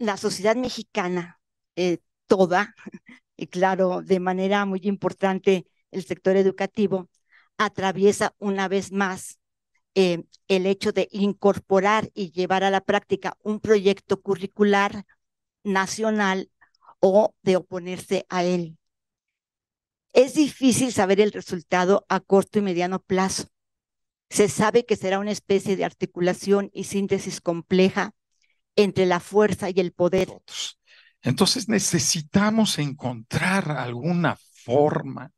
la sociedad mexicana eh, toda, y claro, de manera muy importante el sector educativo, atraviesa una vez más eh, el hecho de incorporar y llevar a la práctica un proyecto curricular nacional o de oponerse a él. Es difícil saber el resultado a corto y mediano plazo. Se sabe que será una especie de articulación y síntesis compleja entre la fuerza y el poder. Entonces necesitamos encontrar alguna forma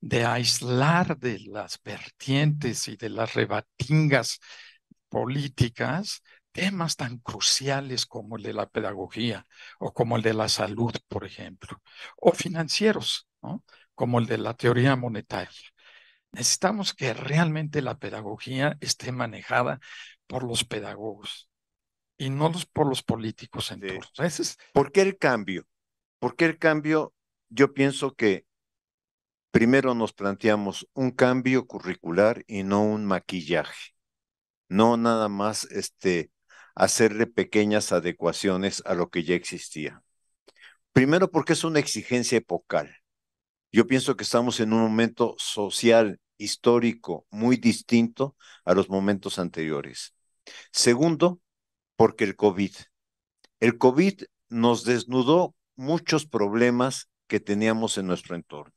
de aislar de las vertientes y de las rebatingas políticas temas tan cruciales como el de la pedagogía o como el de la salud, por ejemplo, o financieros, como el de la teoría monetaria. Necesitamos que realmente la pedagogía esté manejada por los pedagogos y no los, por los políticos en ¿Por qué el cambio? ¿Por qué el cambio? Yo pienso que primero nos planteamos un cambio curricular y no un maquillaje. No nada más este, hacerle pequeñas adecuaciones a lo que ya existía. Primero porque es una exigencia epocal. Yo pienso que estamos en un momento social, histórico, muy distinto a los momentos anteriores. Segundo, porque el COVID. El COVID nos desnudó muchos problemas que teníamos en nuestro entorno.